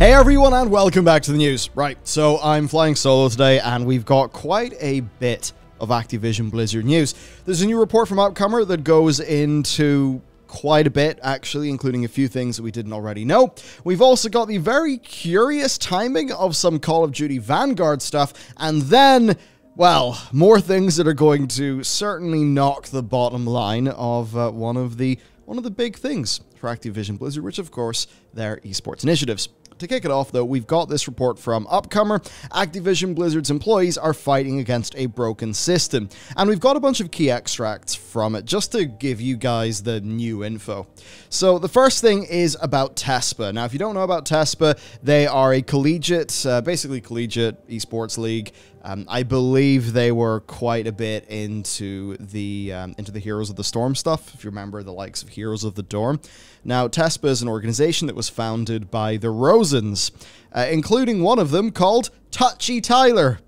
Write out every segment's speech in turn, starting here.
Hey everyone and welcome back to the news. Right, so I'm flying solo today and we've got quite a bit of Activision Blizzard news. There's a new report from Outcomer that goes into quite a bit actually, including a few things that we didn't already know. We've also got the very curious timing of some Call of Duty Vanguard stuff and then well, more things that are going to certainly knock the bottom line of uh, one of the one of the big things for Activision Blizzard, which of course their esports initiatives. To kick it off, though, we've got this report from Upcomer. Activision Blizzard's employees are fighting against a broken system. And we've got a bunch of key extracts from it just to give you guys the new info. So the first thing is about TESPA. Now, if you don't know about TESPA, they are a collegiate, uh, basically collegiate esports league um, I believe they were quite a bit into the um, into the Heroes of the Storm stuff. If you remember the likes of Heroes of the Dorm. Now, TESPA is an organization that was founded by the Rosens, uh, including one of them called Touchy Tyler.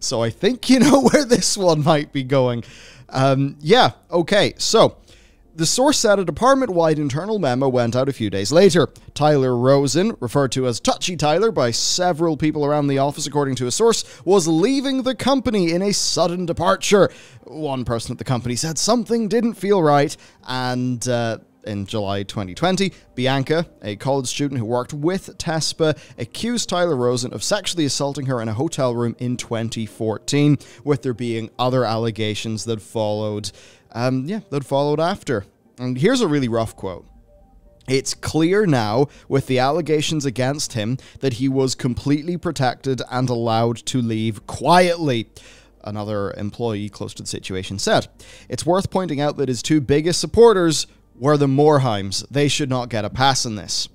So I think you know where this one might be going. Um, yeah. Okay. So the source said a department wide internal memo went out a few days later. Tyler Rosen, referred to as Touchy Tyler by several people around the office, according to a source, was leaving the company in a sudden departure. One person at the company said something didn't feel right, and. Uh, in July 2020, Bianca, a college student who worked with Tespa, accused Tyler Rosen of sexually assaulting her in a hotel room in 2014, with there being other allegations that followed um, yeah, that followed after. And here's a really rough quote. It's clear now, with the allegations against him, that he was completely protected and allowed to leave quietly another employee close to the situation said. It's worth pointing out that his two biggest supporters were the Morheims. They should not get a pass in this.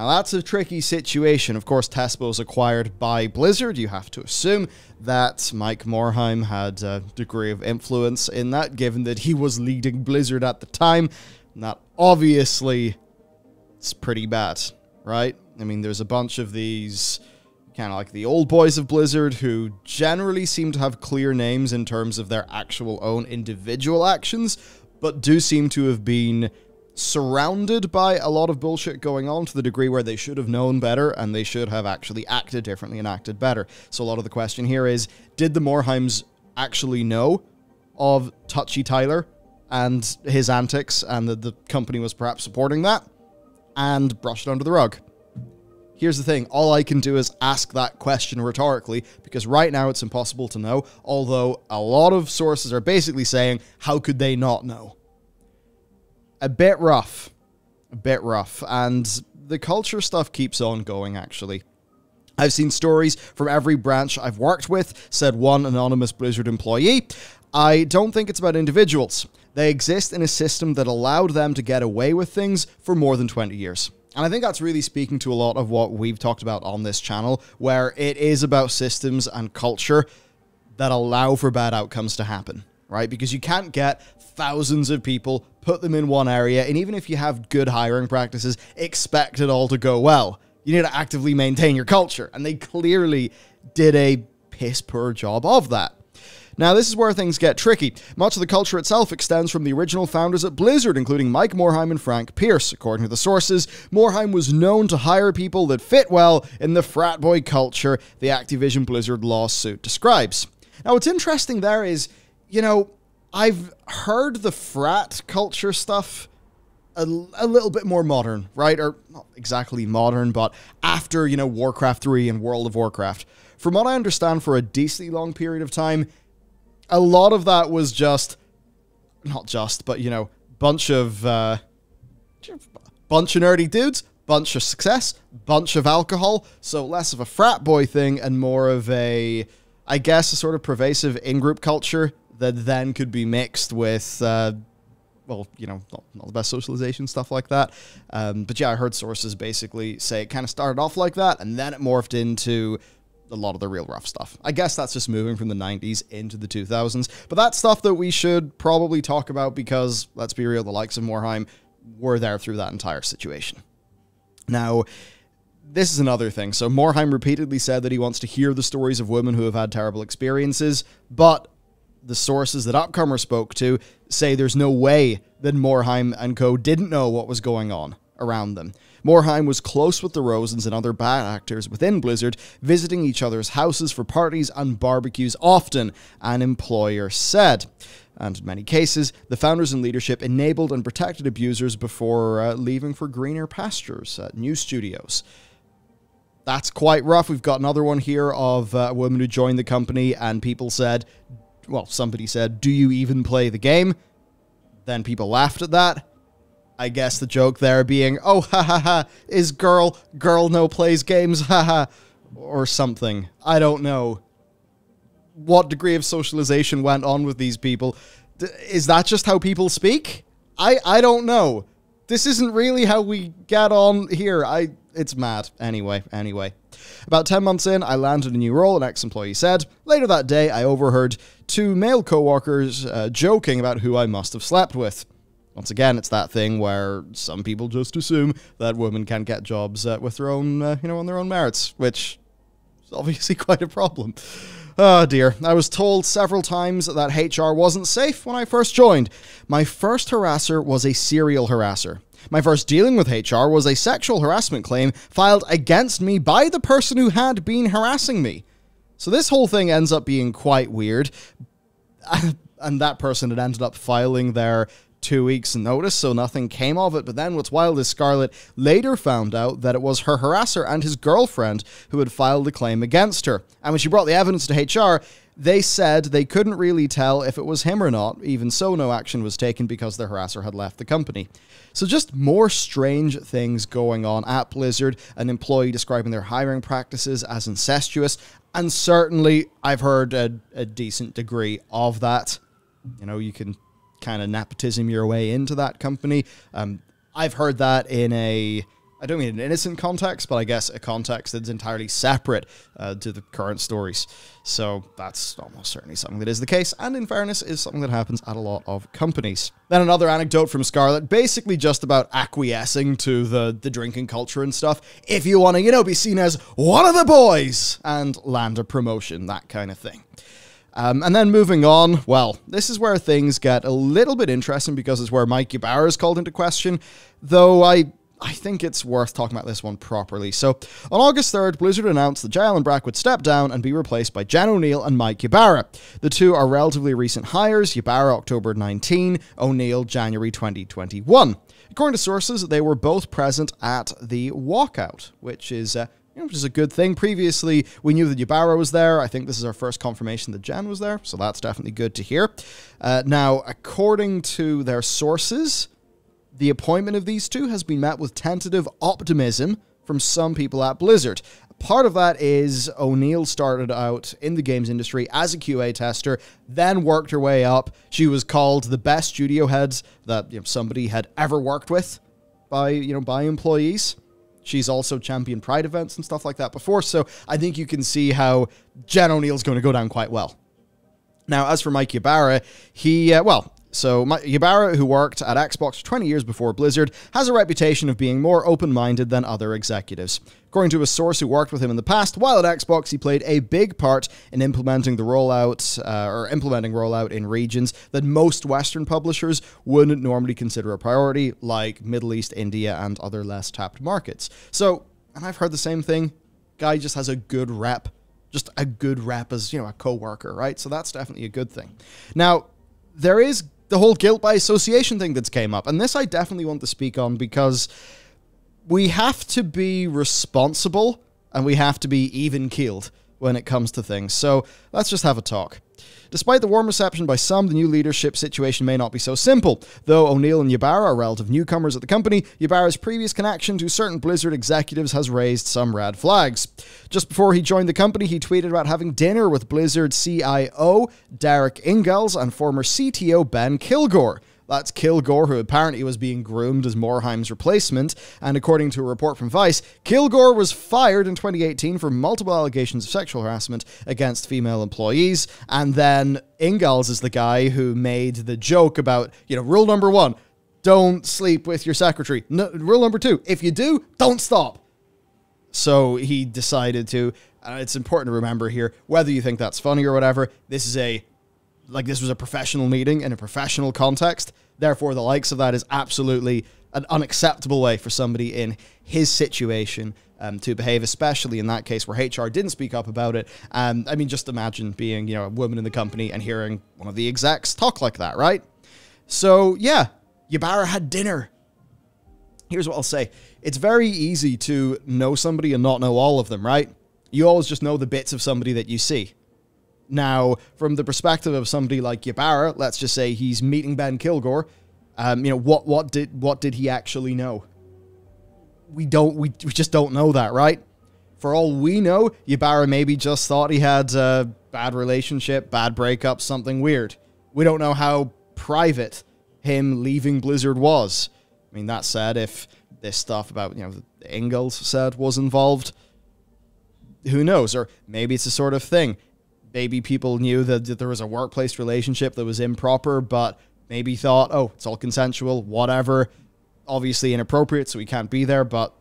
Now, that's a tricky situation. Of course, Tespo was acquired by Blizzard. You have to assume that Mike Morheim had a degree of influence in that, given that he was leading Blizzard at the time. And that obviously it's pretty bad, right? I mean, there's a bunch of these kind of like the old boys of Blizzard who generally seem to have clear names in terms of their actual own individual actions, but do seem to have been surrounded by a lot of bullshit going on to the degree where they should have known better and they should have actually acted differently and acted better. So a lot of the question here is, did the Morheims actually know of Touchy Tyler and his antics and that the company was perhaps supporting that and brushed it under the rug? Here's the thing, all I can do is ask that question rhetorically because right now it's impossible to know, although a lot of sources are basically saying, how could they not know? a bit rough. A bit rough. And the culture stuff keeps on going, actually. I've seen stories from every branch I've worked with, said one anonymous Blizzard employee. I don't think it's about individuals. They exist in a system that allowed them to get away with things for more than 20 years. And I think that's really speaking to a lot of what we've talked about on this channel, where it is about systems and culture that allow for bad outcomes to happen right? Because you can't get thousands of people, put them in one area, and even if you have good hiring practices, expect it all to go well. You need to actively maintain your culture, and they clearly did a piss poor job of that. Now, this is where things get tricky. Much of the culture itself extends from the original founders at Blizzard, including Mike Morheim and Frank Pierce. According to the sources, Morheim was known to hire people that fit well in the frat boy culture the Activision Blizzard lawsuit describes. Now, what's interesting there is you know, I've heard the frat culture stuff a, a, little bit more modern, right? Or not exactly modern, but after, you know, Warcraft 3 and World of Warcraft. From what I understand, for a decently long period of time, a lot of that was just, not just, but, you know, bunch of, uh, bunch of nerdy dudes, bunch of success, bunch of alcohol. So less of a frat boy thing and more of a, I guess, a sort of pervasive in group culture that then could be mixed with, uh, well, you know, not, not, the best socialization, stuff like that. Um, but yeah, I heard sources basically say it kind of started off like that and then it morphed into a lot of the real rough stuff. I guess that's just moving from the 90s into the 2000s. But that's stuff that we should probably talk about because, let's be real, the likes of Morheim were there through that entire situation. Now, this is another thing. So, Morheim repeatedly said that he wants to hear the stories of women who have had terrible experiences, but the sources that Upcomer spoke to say there's no way that Morheim and co. didn't know what was going on around them. Morheim was close with the Rosens and other bad actors within Blizzard, visiting each other's houses for parties and barbecues often, an employer said. And in many cases, the founders and leadership enabled and protected abusers before uh, leaving for greener pastures at new studios. That's quite rough. We've got another one here of uh, a woman who joined the company and people said, well, somebody said, Do you even play the game? Then people laughed at that. I guess the joke there being, Oh, ha ha ha, is girl, girl no plays games, ha ha, or something. I don't know. What degree of socialization went on with these people? D is that just how people speak? I, I don't know. This isn't really how we get on here. I it's mad. Anyway, anyway. About 10 months in, I landed a new role, an ex employee said. Later that day, I overheard two male coworkers uh, joking about who I must have slept with. Once again, it's that thing where some people just assume that women can get jobs uh, with their own, uh, you know, on their own merits, which is obviously quite a problem. Oh dear, I was told several times that HR wasn't safe when I first joined. My first harasser was a serial harasser. My first dealing with HR was a sexual harassment claim filed against me by the person who had been harassing me. So this whole thing ends up being quite weird. and that person had ended up filing their two weeks' notice, so nothing came of it. But then what's wild is Scarlett later found out that it was her harasser and his girlfriend who had filed the claim against her. And when she brought the evidence to HR, they said they couldn't really tell if it was him or not. Even so, no action was taken because the harasser had left the company. So, just more strange things going on at Blizzard. An employee describing their hiring practices as incestuous, and certainly I've heard a, a decent degree of that. You know, you can kind of nepotism your way into that company. Um, I've heard that in a I don't mean an innocent context, but I guess a context that's entirely separate uh, to the current stories. So that's almost certainly something that is the case, and in fairness, is something that happens at a lot of companies. Then another anecdote from Scarlett, basically just about acquiescing to the, the drinking culture and stuff. If you want to, you know, be seen as one of the boys and land a promotion, that kind of thing. Um, and then moving on, well, this is where things get a little bit interesting because it's where Mikey Bauer is called into question, though I I think it's worth talking about this one properly. So, on August 3rd, Blizzard announced that Jalen Brack would step down and be replaced by Jan O'Neill and Mike Ybarra. The two are relatively recent hires Ybarra October 19, O'Neill January 2021. According to sources, they were both present at the walkout, which is. Uh, which is a good thing. Previously, we knew that Ybarra was there. I think this is our first confirmation that Jan was there, so that's definitely good to hear. Uh, now, according to their sources, the appointment of these two has been met with tentative optimism from some people at Blizzard. Part of that is O'Neill started out in the games industry as a QA tester, then worked her way up. She was called the best studio heads that you know, somebody had ever worked with by you know by employees. She's also championed Pride events and stuff like that before, so I think you can see how Jen O'Neill's going to go down quite well. Now, as for Mike Ybarra, he, uh, well, so Ybarra, who worked at Xbox 20 years before Blizzard, has a reputation of being more open-minded than other executives. According to a source who worked with him in the past, while at Xbox, he played a big part in implementing the rollout uh, or implementing rollout in regions that most Western publishers wouldn't normally consider a priority, like Middle East, India, and other less tapped markets. So, and I've heard the same thing. Guy just has a good rep, just a good rep as you know a coworker, right? So that's definitely a good thing. Now. There is the whole guilt by association thing that's came up. And this I definitely want to speak on because we have to be responsible and we have to be even keeled when it comes to things. So let's just have a talk. Despite the warm reception by some, the new leadership situation may not be so simple. Though O'Neill and Ybarra are relative newcomers at the company, Ybarra's previous connection to certain Blizzard executives has raised some red flags. Just before he joined the company, he tweeted about having dinner with Blizzard CIO Derek Ingalls and former CTO Ben Kilgore. That's Kilgore, who apparently was being groomed as Morheim's replacement. And according to a report from Vice, Kilgore was fired in 2018 for multiple allegations of sexual harassment against female employees. And then Ingalls is the guy who made the joke about, you know, rule number one don't sleep with your secretary. No, rule number two, if you do, don't stop. So he decided to. Uh, it's important to remember here, whether you think that's funny or whatever, this is a like this was a professional meeting in a professional context. Therefore, the likes of that is absolutely an unacceptable way for somebody in his situation um, to behave, especially in that case where HR didn't speak up about it. Um, I mean, just imagine being, you know, a woman in the company and hearing one of the execs talk like that, right? So, yeah, Yabara had dinner. Here's what I'll say it's very easy to know somebody and not know all of them, right? You always just know the bits of somebody that you see. Now, from the perspective of somebody like Ybarra, let's just say he's meeting Ben Kilgore. Um, you know what? What did what did he actually know? We don't. We, we just don't know that, right? For all we know, Ybarra maybe just thought he had a bad relationship, bad breakup, something weird. We don't know how private him leaving Blizzard was. I mean, that said, if this stuff about you know Ingalls said was involved, who knows? Or maybe it's the sort of thing maybe people knew that, that there was a workplace relationship that was improper, but maybe thought, oh, it's all consensual, whatever. Obviously inappropriate, so he can't be there, but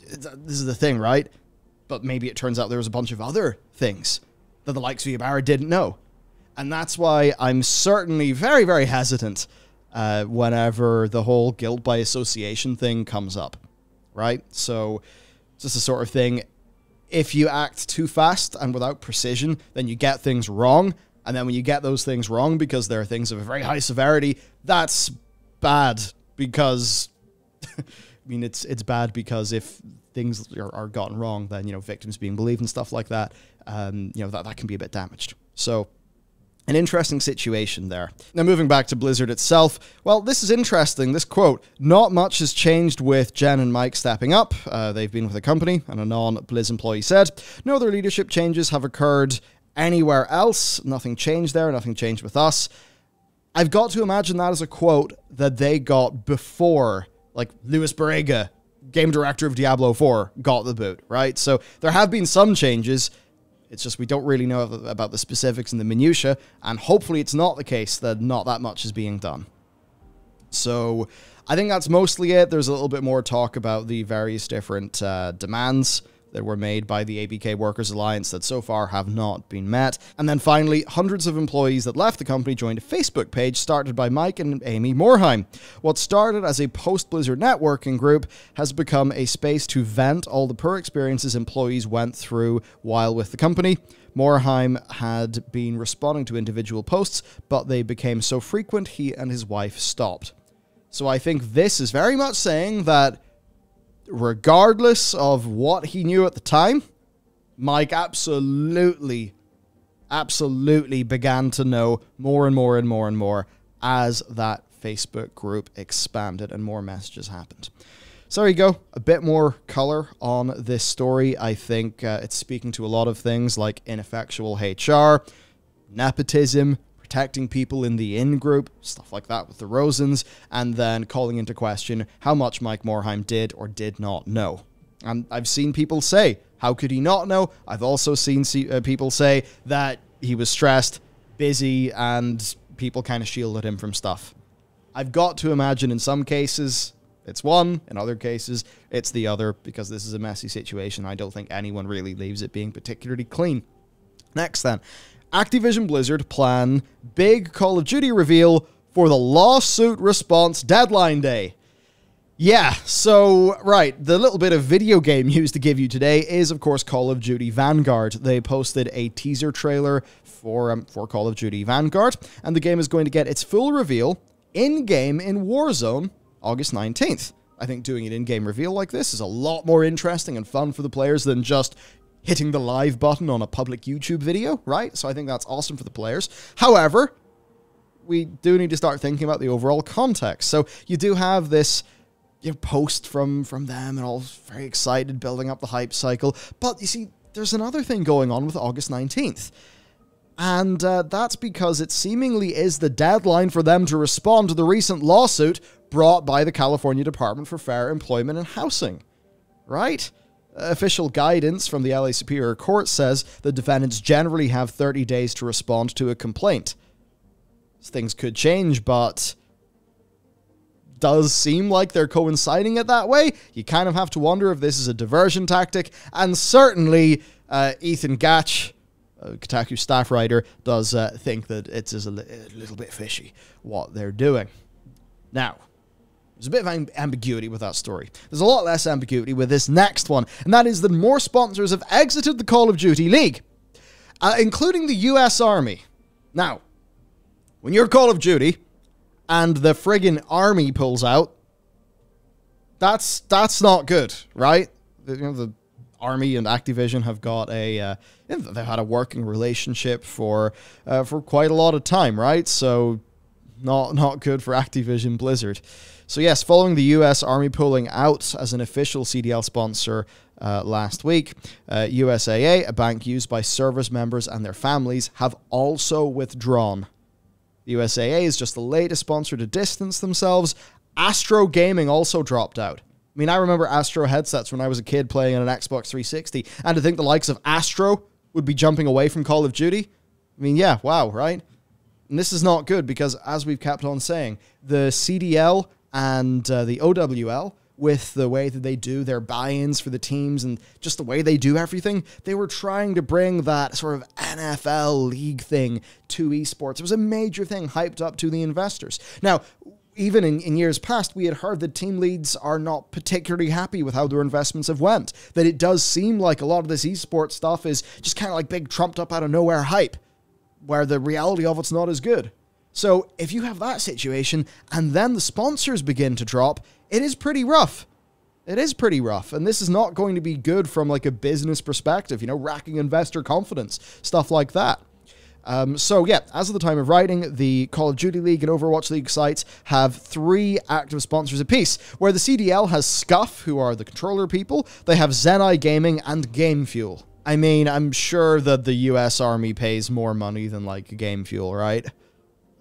this is the thing, right? But maybe it turns out there was a bunch of other things that the likes of Ybarra didn't know. And that's why I'm certainly very, very hesitant uh, whenever the whole guilt by association thing comes up, right? So, just the sort of thing if you act too fast and without precision, then you get things wrong. And then when you get those things wrong because they're things of a very high severity, that's bad because I mean it's it's bad because if things are, are, gotten wrong, then you know victims being believed and stuff like that, um, you know that that can be a bit damaged. So an interesting situation there. Now, moving back to Blizzard itself, well, this is interesting. This quote Not much has changed with Jen and Mike stepping up. Uh, they've been with the company, and a non Blizz employee said. No other leadership changes have occurred anywhere else. Nothing changed there, nothing changed with us. I've got to imagine that as a quote that they got before, like, Luis Borrega, game director of Diablo 4, got the boot, right? So there have been some changes it's just we don't really know about the specifics and the minutiae, and hopefully it's not the case that not that much is being done. So I think that's mostly it. There's a little bit more talk about the various different uh, demands that were made by the ABK Workers Alliance that so far have not been met. And then finally, hundreds of employees that left the company joined a Facebook page started by Mike and Amy Morheim. What started as a post Blizzard networking group has become a space to vent all the poor experiences employees went through while with the company. Morheim had been responding to individual posts, but they became so frequent he and his wife stopped. So I think this is very much saying that regardless of what he knew at the time, Mike absolutely, absolutely began to know more and more and more and more as that Facebook group expanded and more messages happened. So there you go, a bit more color on this story. I think uh, it's speaking to a lot of things like ineffectual HR, nepotism, protecting people in the in group, stuff like that with the Rosens, and then calling into question how much Mike Morheim did or did not know. And I've seen people say, how could he not know? I've also seen uh, people say that he was stressed, busy, and people kind of shielded him from stuff. I've got to imagine in some cases it's one, in other cases it's the other, because this is a messy situation. I don't think anyone really leaves it being particularly clean. Next, then, Activision Blizzard plan big Call of Duty reveal for the lawsuit response deadline day. Yeah, so, right, the little bit of video game news to give you today is, of course, Call of Duty Vanguard. They posted a teaser trailer for, um, for Call of Duty Vanguard, and the game is going to get its full reveal in game in Warzone August 19th. I think doing an in game reveal like this is a lot more interesting and fun for the players than just hitting the live button on a public YouTube video, right? So I think that's awesome for the players. However, we do need to start thinking about the overall context. So you do have this you know, post from from them and all very excited building up the hype cycle. But you see, there's another thing going on with August 19th. And uh, that's because it seemingly is the deadline for them to respond to the recent lawsuit brought by the California Department for Fair Employment and Housing. Right? Official guidance from the LA Superior Court says the defendants generally have 30 days to respond to a complaint. Things could change, but does seem like they're coinciding it that way. You kind of have to wonder if this is a diversion tactic, and certainly uh, Ethan Gatch. a Kotaku staff writer does uh, think that it is a, li a little bit fishy what they're doing. Now, there's a bit of amb ambiguity with that story. There's a lot less ambiguity with this next one, and that is that more sponsors have exited the Call of Duty League, uh, including the US Army. Now, when you're Call of Duty and the friggin' army pulls out, that's that's not good, right? The, you know, the Army and Activision have got a uh, they've had a working relationship for uh, for quite a lot of time, right? So not, not good for Activision Blizzard. So, yes, following the US Army pulling out as an official CDL sponsor uh, last week, uh, USAA, a bank used by service members and their families, have also withdrawn. The USAA is just the latest sponsor to distance themselves. Astro Gaming also dropped out. I mean, I remember Astro headsets when I was a kid playing on an Xbox 360, and to think the likes of Astro would be jumping away from Call of Duty. I mean, yeah, wow, right? And this is not good because, as we've kept on saying, the CDL and uh, the OWL, with the way that they do their buy ins for the teams and just the way they do everything, they were trying to bring that sort of NFL league thing to esports. It was a major thing hyped up to the investors. Now, even in, in years past, we had heard that team leads are not particularly happy with how their investments have went. That it does seem like a lot of this esports stuff is just kind of like big trumped up out of nowhere hype where the reality of it's not as good. So if you have that situation and then the sponsors begin to drop, it is pretty rough. It is pretty rough, and this is not going to be good from like a business perspective. You know, racking investor confidence, stuff like that. Um, so yeah, as of the time of writing, the Call of Duty League and Overwatch League sites have three active sponsors apiece, where the CDL has Scuff, who are the controller people, they have Zenai Gaming and Game Fuel. I mean, I'm sure that the U.S. Army pays more money than like game fuel, right?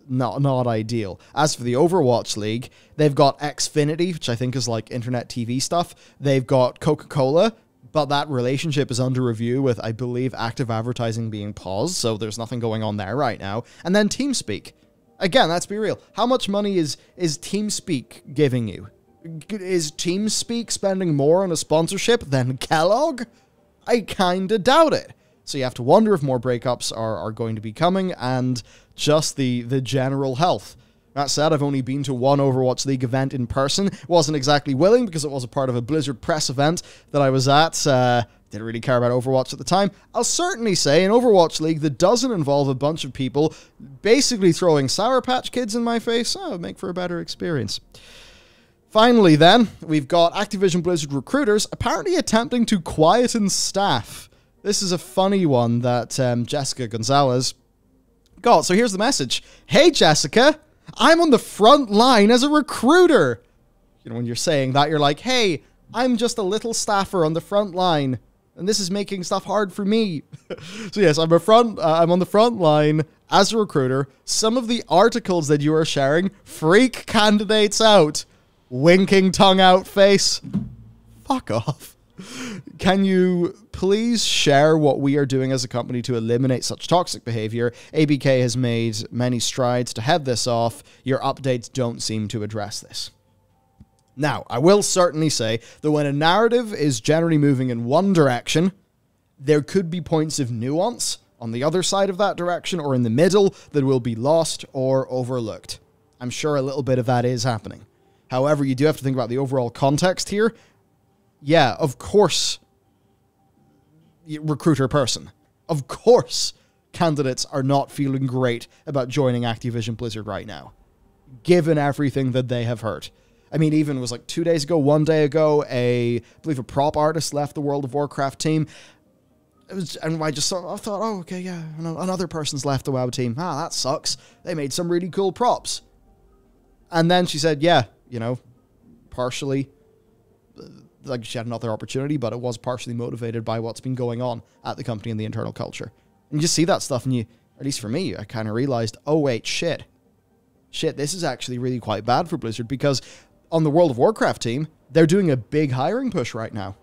Not not ideal. As for the Overwatch League, they've got Xfinity, which I think is like internet TV stuff. They've got Coca-Cola, but that relationship is under review with, I believe, active advertising being paused, so there's nothing going on there right now. And then TeamSpeak. Again, let's be real. How much money is is TeamSpeak giving you? Is TeamSpeak spending more on a sponsorship than Kellogg? I kinda doubt it. So you have to wonder if more breakups are, are going to be coming and just the, the general health. That said, I've only been to one Overwatch League event in person. Wasn't exactly willing because it was a part of a Blizzard press event that I was at. Uh, didn't really care about Overwatch at the time. I'll certainly say an Overwatch League that doesn't involve a bunch of people basically throwing Sour Patch Kids in my face, oh, make for a better experience. Finally, then, we've got Activision Blizzard recruiters apparently attempting to quieten staff. This is a funny one that um, Jessica Gonzalez got. So here's the message Hey, Jessica, I'm on the front line as a recruiter. You know, when you're saying that, you're like, hey, I'm just a little staffer on the front line, and this is making stuff hard for me. so, yes, I'm, a front, uh, I'm on the front line as a recruiter. Some of the articles that you are sharing freak candidates out winking tongue out face. Fuck off. Can you please share what we are doing as a company to eliminate such toxic behavior? ABK has made many strides to head this off. Your updates don't seem to address this. Now, I will certainly say that when a narrative is generally moving in one direction, there could be points of nuance on the other side of that direction or in the middle that will be lost or overlooked. I'm sure a little bit of that is happening. However, you do have to think about the overall context here. Yeah, of course, recruiter person. Of course, candidates are not feeling great about joining Activision Blizzard right now, given everything that they have heard. I mean, even was like two days ago, one day ago, a I believe a prop artist left the World of Warcraft team. It was, and I just thought, I thought, oh, okay, yeah, another person's left the WoW team. Ah, that sucks. They made some really cool props. And then she said, yeah, you know, partially, uh, like she had another opportunity, but it was partially motivated by what's been going on at the company and the internal culture. And you see that stuff, and you, at least for me, I kind of realized, oh, wait, shit. Shit, this is actually really quite bad for Blizzard because on the World of Warcraft team, they're doing a big hiring push right now.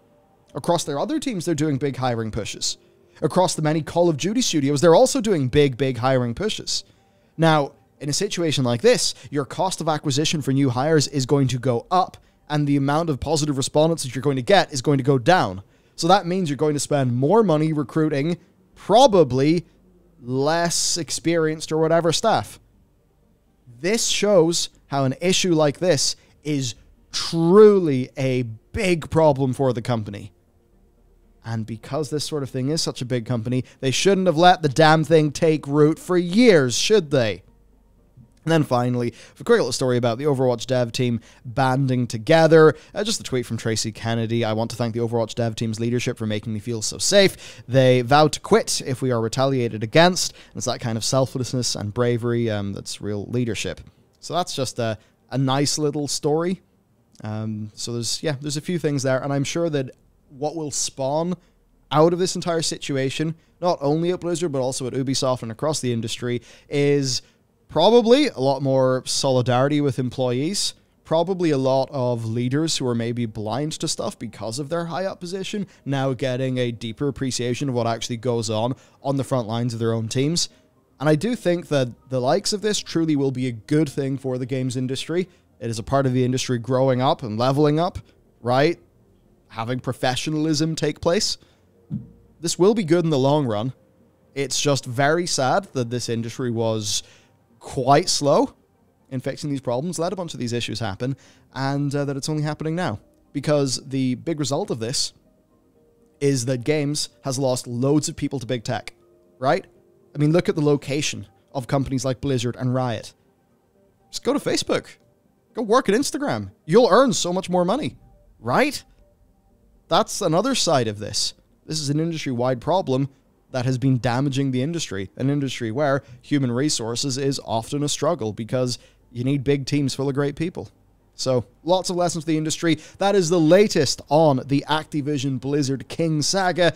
Across their other teams, they're doing big hiring pushes. Across the many Call of Duty studios, they're also doing big, big hiring pushes. Now, in a situation like this, your cost of acquisition for new hires is going to go up, and the amount of positive respondents that you're going to get is going to go down. So that means you're going to spend more money recruiting, probably less experienced or whatever staff. This shows how an issue like this is truly a big problem for the company. And because this sort of thing is such a big company, they shouldn't have let the damn thing take root for years, should they? And then finally, a quick little story about the Overwatch dev team banding together. Uh, just a tweet from Tracy Kennedy. I want to thank the Overwatch dev team's leadership for making me feel so safe. They vow to quit if we are retaliated against. it's that kind of selflessness and bravery um, that's real leadership. So that's just a, a nice little story. Um, so there's, yeah, there's a few things there. And I'm sure that what will spawn out of this entire situation, not only at Blizzard, but also at Ubisoft and across the industry, is Probably a lot more solidarity with employees. Probably a lot of leaders who are maybe blind to stuff because of their high up position now getting a deeper appreciation of what actually goes on on the front lines of their own teams. And I do think that the likes of this truly will be a good thing for the games industry. It is a part of the industry growing up and leveling up, right? Having professionalism take place. This will be good in the long run. It's just very sad that this industry was quite slow in fixing these problems, let a bunch of these issues happen, and uh, that it's only happening now. Because the big result of this is that games has lost loads of people to big tech, right? I mean, look at the location of companies like Blizzard and Riot. Just go to Facebook, go work at Instagram. You'll earn so much more money, right? That's another side of this. This is an industry wide problem that has been damaging the industry, an industry where human resources is often a struggle because you need big teams full of great people. So, lots of lessons for the industry. That is the latest on the Activision Blizzard King saga.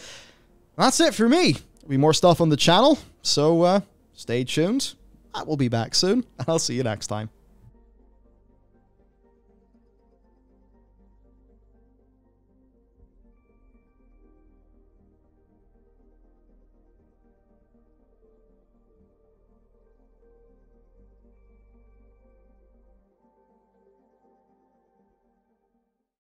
That's it for me. There'll be more stuff on the channel, so uh, stay tuned. I will be back soon, and I'll see you next time.